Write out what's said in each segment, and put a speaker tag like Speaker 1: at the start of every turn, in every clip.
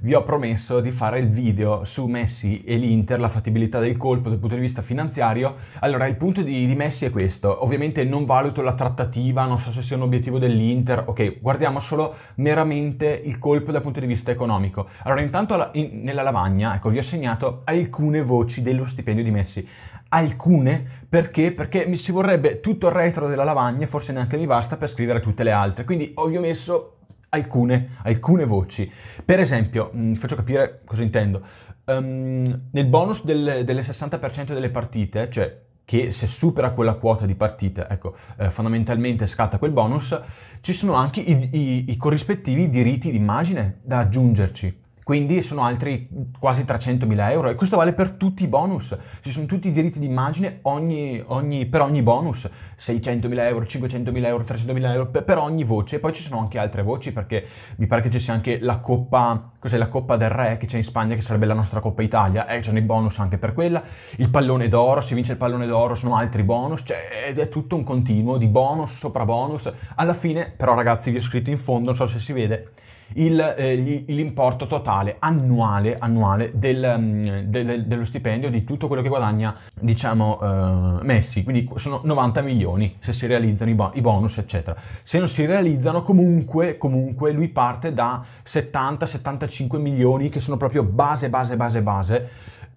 Speaker 1: vi ho promesso di fare il video su Messi e l'Inter, la fattibilità del colpo dal punto di vista finanziario. Allora, il punto di, di, Messi è questo. Ovviamente non valuto la trattativa, non so se sia un obiettivo dell'Inter. Ok, guardiamo solo meramente il colpo dal punto di vista economico. Allora, intanto in, nella lavagna, ecco, vi ho segnato alcune voci dello stipendio di Messi. Alcune perché? Perché mi si vorrebbe tutto il retro della lavagna, forse neanche mi basta per scrivere tutte le altre. Quindi ho, vi ho messo alcune, alcune voci. Per esempio, mm, vi faccio capire cosa intendo. Um, nel bonus del, delle 60% delle partite, cioè che se supera quella quota di partite, ecco, eh, fondamentalmente scatta quel bonus, ci sono anche i, i, i corrispettivi diritti d'immagine da aggiungerci. Quindi sono altri quasi 300.000 euro e questo vale per tutti i bonus, ci sono tutti i diritti d'immagine ogni, ogni, per ogni bonus, 600.000 euro, 500.000 euro, 300.000 euro per, per ogni voce e poi ci sono anche altre voci perché mi pare che ci sia anche la Coppa, cos'è la Coppa del Re che c'è in Spagna che sarebbe la nostra Coppa Italia e eh, ci sono i bonus anche per quella, il pallone d'oro, se vince il pallone d'oro sono altri bonus, cioè è tutto un continuo di bonus sopra bonus, alla fine però ragazzi vi ho scritto in fondo, non so se si vede, il, eh, l'importo totale annuale, annuale mm, del, del, dello stipendio di tutto quello che guadagna diciamo eh, Messi quindi sono 90 milioni se si realizzano i, bo- i bonus eccetera se non si realizzano comunque, comunque lui parte da 70-75 milioni che sono proprio base base base base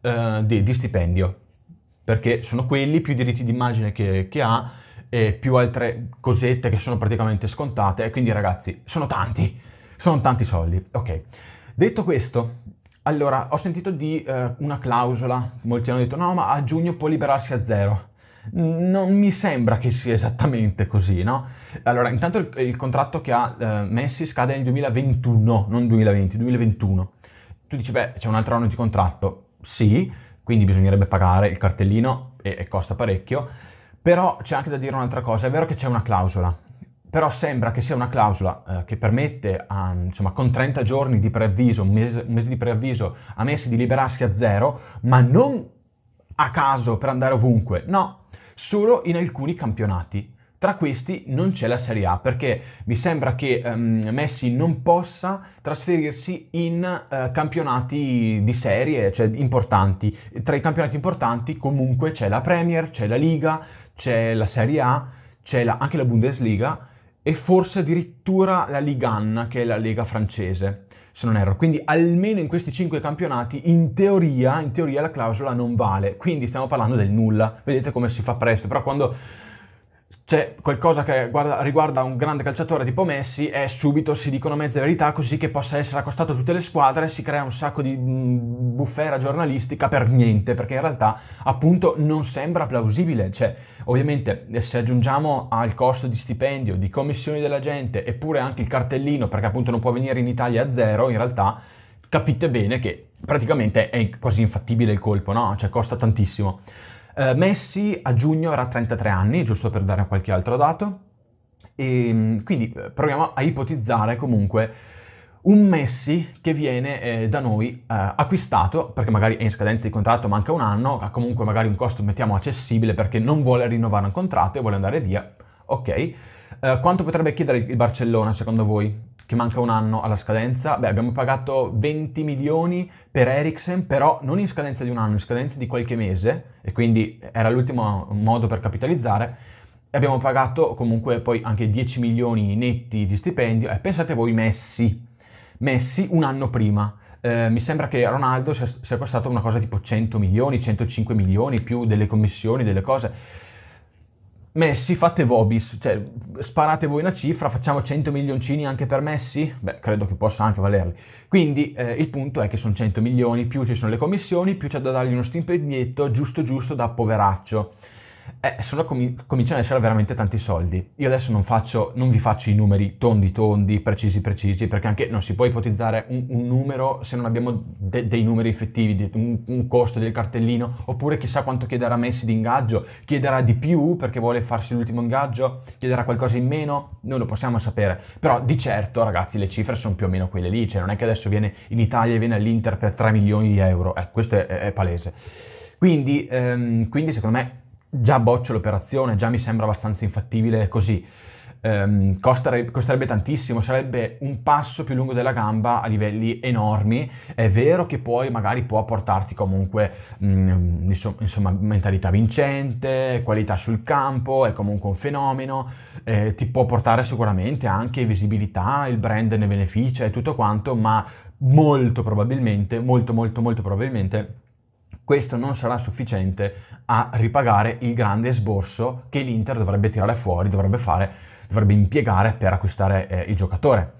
Speaker 1: eh, di, di, stipendio perché sono quelli più diritti d'immagine che, che ha più altre cosette che sono praticamente scontate e quindi ragazzi sono tanti sono tanti soldi, ok. Detto questo, allora ho sentito di eh, una clausola, molti hanno detto no ma a giugno può liberarsi a zero. Non mi sembra che sia esattamente così, no? Allora, intanto il, il contratto che ha eh, Messi scade nel 2021, non 2020, 2021. Tu dici, beh, c'è un altro anno di contratto. Sì, quindi bisognerebbe pagare il cartellino e, e costa parecchio. Però c'è anche da dire un'altra cosa, è vero che c'è una clausola, però sembra che sia una clausola eh, che permette a, insomma, con 30 giorni di preavviso, un mese, un mese di preavviso a Messi di liberarsi a zero, ma non a caso per andare ovunque, no, solo in alcuni campionati. Tra questi non c'è la Serie A perché mi sembra che um, Messi non possa trasferirsi in uh, campionati di serie, cioè importanti. Tra i campionati importanti comunque c'è la Premier, c'è la Liga, c'è la Serie A, c'è la, anche la Bundesliga e forse addirittura la Ligan, che è la lega francese, se non erro. Quindi almeno in questi cinque campionati, in teoria, in teoria la clausola non vale. Quindi stiamo parlando del nulla. Vedete come si fa presto, però quando c'è qualcosa che guarda, riguarda un grande calciatore tipo Messi e subito si dicono mezze verità così che possa essere accostato a tutte le squadre, si crea un sacco di mm, bufera giornalistica per niente, perché in realtà appunto non sembra plausibile. Cioè, ovviamente se aggiungiamo al costo di stipendio, di commissioni della gente, eppure anche il cartellino, perché appunto non può venire in Italia a zero, in realtà capite bene che praticamente è quasi infattibile il colpo, no? Cioè costa tantissimo. Eh, Messi a giugno avrà 33 anni, giusto per dare qualche altro dato. E ehm, quindi eh, proviamo a ipotizzare comunque un Messi che viene eh, da noi eh, acquistato, perché magari è in scadenza di contratto, manca un anno, ha comunque magari un costo, mettiamo, accessibile perché non vuole rinnovare un contratto e vuole andare via. Ok, eh, quanto potrebbe chiedere il Barcellona secondo voi? che manca un anno alla scadenza, beh, abbiamo pagato 20 milioni per Ericsson, però non in scadenza di un anno, in scadenza di qualche mese, e quindi era l'ultimo modo per capitalizzare, abbiamo pagato comunque poi anche 10 milioni netti di stipendio, e pensate voi Messi, Messi un anno prima, eh, mi sembra che Ronaldo sia costato una cosa tipo 100 milioni, 105 milioni, più delle commissioni, delle cose Messi, fate Vobis, cioè sparate voi una cifra, facciamo 100 milioncini anche per Messi? Beh, credo che possa anche valerli. Quindi eh, il punto è che sono 100 milioni, più ci sono le commissioni, più c'è da dargli uno stipendietto giusto giusto da poveraccio eh, sono com- cominciano ad essere veramente tanti soldi. Io adesso non, faccio, non vi faccio i numeri tondi tondi, precisi precisi, perché anche non si può ipotizzare un, un numero se non abbiamo de- dei numeri effettivi, un, un, costo del cartellino, oppure chissà quanto chiederà Messi di ingaggio, chiederà di più perché vuole farsi l'ultimo ingaggio, chiederà qualcosa in meno, non lo possiamo sapere. Però di certo, ragazzi, le cifre sono più o meno quelle lì, cioè non è che adesso viene in Italia e viene all'Inter per 3 milioni di euro, eh, questo è, è, è palese. Quindi, ehm, quindi secondo me già boccio l'operazione, già mi sembra abbastanza infattibile così. Um, ehm, costare, costerebbe tantissimo, sarebbe un passo più lungo della gamba a livelli enormi. È vero che poi magari può portarti comunque um, insomma, mentalità vincente, qualità sul campo, è comunque un fenomeno, eh, ti può portare sicuramente anche visibilità, il brand ne beneficia e tutto quanto, ma molto probabilmente, molto molto molto probabilmente questo non sarà sufficiente a ripagare il grande sborso che l'Inter dovrebbe tirare fuori, dovrebbe, fare, dovrebbe impiegare per acquistare eh, il giocatore.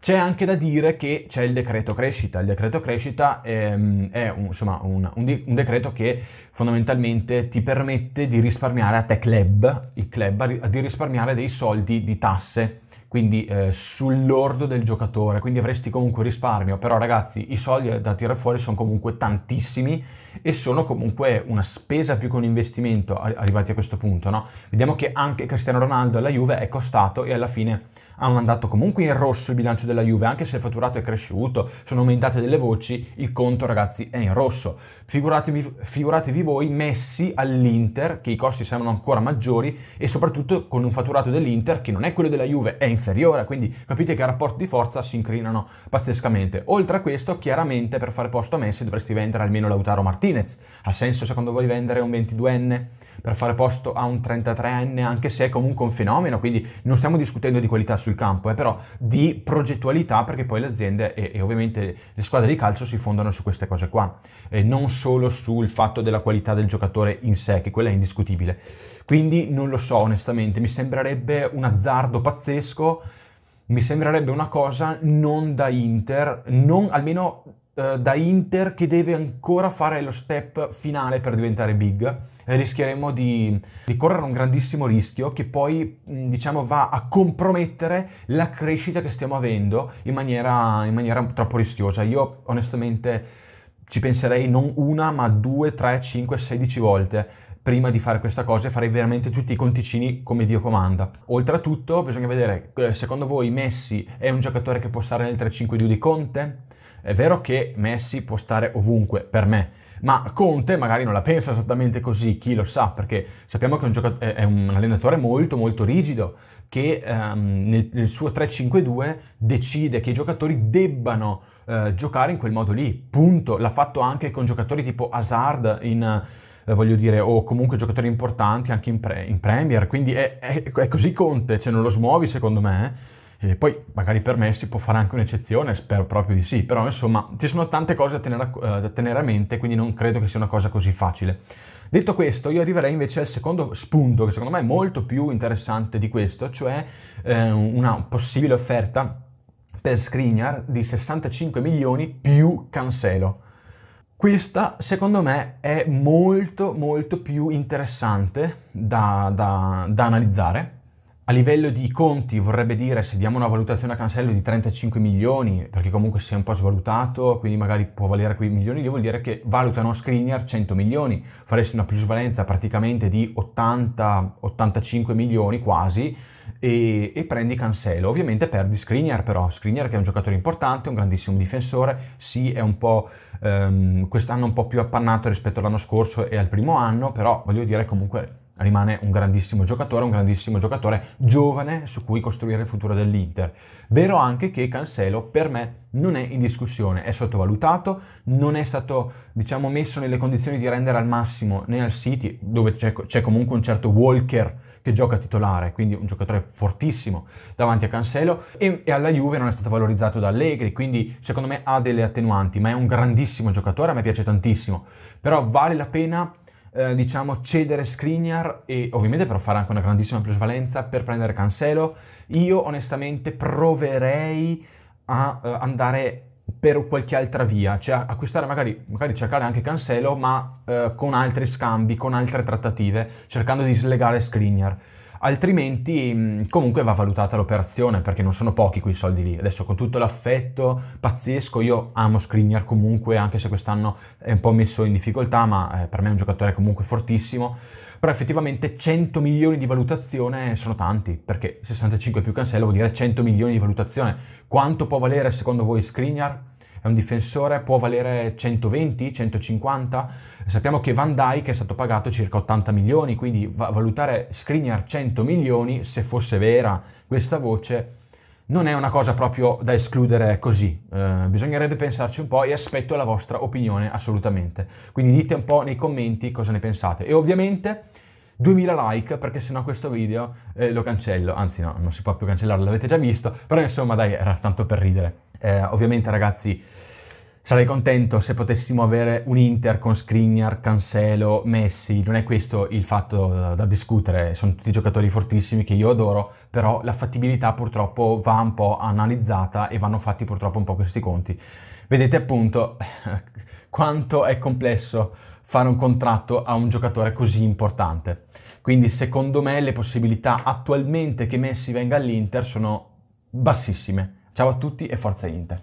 Speaker 1: C'è anche da dire che c'è il decreto crescita. Il decreto crescita ehm, è un, insomma, un, un, un, decreto che fondamentalmente ti permette di risparmiare a te club, il club, di risparmiare dei soldi di tasse quindi eh, sull'ordo del giocatore, quindi avresti comunque risparmio, però ragazzi i soldi da tirare fuori sono comunque tantissimi e sono comunque una spesa più che un investimento arrivati a questo punto, no? Vediamo che anche Cristiano Ronaldo alla Juve è costato e alla fine ha mandato comunque in rosso il bilancio della Juve, anche se il fatturato è cresciuto, sono aumentate delle voci, il conto ragazzi è in rosso. Figuratevi, figuratevi voi messi all'Inter, che i costi sembrano ancora maggiori e soprattutto con un fatturato dell'Inter che non è quello della Juve, è in inferiore, quindi capite che i rapporti di forza si incrinano pazzescamente. Oltre a questo, chiaramente per fare posto a Messi dovresti vendere almeno Lautaro Martinez. Ha senso secondo voi vendere un 22enne per fare posto a un 33enne, anche se è comunque un fenomeno, quindi non stiamo discutendo di qualità sul campo, eh, però di progettualità perché poi le aziende e, e, ovviamente le squadre di calcio si fondano su queste cose qua e non solo sul fatto della qualità del giocatore in sé, che quella è indiscutibile. Quindi non lo so onestamente, mi sembrerebbe un azzardo pazzesco mi sembrerebbe una cosa non da Inter, non almeno eh, da Inter che deve ancora fare lo step finale per diventare big. E rischieremo di, di correre un grandissimo rischio che poi diciamo va a compromettere la crescita che stiamo avendo in maniera, in maniera troppo rischiosa. Io onestamente ci penserei non una, ma due, tre, cinque, sedici volte prima di fare questa cosa e farei veramente tutti i conticini come Dio comanda. Oltretutto bisogna vedere, eh, secondo voi Messi è un giocatore che può stare nel 3-5-2 di Conte? È vero che Messi può stare ovunque, per me, ma Conte magari non la pensa esattamente così, chi lo sa, perché sappiamo che è un, è un allenatore molto molto rigido, che um, nel, nel, suo 3-5-2 decide che i giocatori debbano uh, giocare in quel modo lì, punto. L'ha fatto anche con giocatori tipo Hazard in... Uh, eh, voglio dire, o comunque giocatori importanti anche in, pre- in Premier, quindi è, è, è, così Conte, cioè non lo smuovi secondo me. Eh. E poi magari per me si può fare anche un'eccezione, spero proprio di sì, però insomma ci sono tante cose da tenere a, eh, da tenere a mente, quindi non credo che sia una cosa così facile. Detto questo, io arriverei invece al secondo spunto, che secondo me è molto più interessante di questo, cioè eh, una possibile offerta per Skriniar di 65 milioni più Cancelo. Questa secondo me è molto molto più interessante da, da, da analizzare a livello di conti vorrebbe dire se diamo una valutazione a Cancello di 35 milioni, perché comunque si è un po' svalutato, quindi magari può valere quei milioni lì, vuol dire che valutano Screener 100 milioni, faresti una plusvalenza praticamente di 80-85 milioni quasi e, e, prendi Cancello. Ovviamente perdi Screener però, Screener che è un giocatore importante, un grandissimo difensore, sì è un po' ehm, quest'anno un po' più appannato rispetto all'anno scorso e al primo anno, però voglio dire comunque rimane un grandissimo giocatore, un grandissimo giocatore giovane su cui costruire il futuro dell'Inter. Vero anche che Cancelo per me non è in discussione, è sottovalutato, non è stato diciamo, messo nelle condizioni di rendere al massimo né al City, dove c'è, c'è comunque un certo Walker che gioca titolare, quindi un giocatore fortissimo davanti a Cancelo e, e alla Juve non è stato valorizzato da Allegri, quindi secondo me ha delle attenuanti, ma è un grandissimo giocatore, a me piace tantissimo, però vale la pena eh, diciamo cedere Skriniar e ovviamente però fare anche una grandissima plusvalenza per prendere Cancelo. Io onestamente proverei a eh, andare per qualche altra via, cioè acquistare magari, magari cercare anche Cancelo ma eh, con altri scambi, con altre trattative, cercando di slegare Skriniar altrimenti mm, comunque va valutata l'operazione perché non sono pochi quei soldi lì. Adesso con tutto l'affetto pazzesco, io amo Skriniar comunque, anche se quest'anno è un po' messo in difficoltà, ma eh, per me è un giocatore comunque fortissimo, però effettivamente 100 milioni di valutazione sono tanti, perché 65 più Cancelo vuol dire 100 milioni di valutazione. Quanto può valere secondo voi Skriniar? è un difensore, può valere 120, 150. Sappiamo che Van Dyke è stato pagato circa 80 milioni, quindi valutare Skriniar 100 milioni, se fosse vera questa voce, non è una cosa proprio da escludere così, eh, bisognerebbe pensarci un po' e aspetto la vostra opinione assolutamente. Quindi dite un po' nei commenti cosa ne pensate. E ovviamente 2000 like perché sennò questo video eh, lo cancello, anzi no, non si può più cancellarlo, l'avete già visto, però insomma dai, era tanto per ridere. Eh, ovviamente ragazzi sarei contento se potessimo avere un Inter con Skriniar, Cancelo, Messi, non è questo il fatto da discutere, sono tutti giocatori fortissimi che io adoro, però la fattibilità purtroppo va un po' analizzata e vanno fatti purtroppo un po' questi conti. Vedete appunto quanto è complesso fare un contratto a un giocatore così importante. Quindi secondo me le possibilità attualmente che Messi venga all'Inter sono bassissime Ciao a tutti e forza Inter!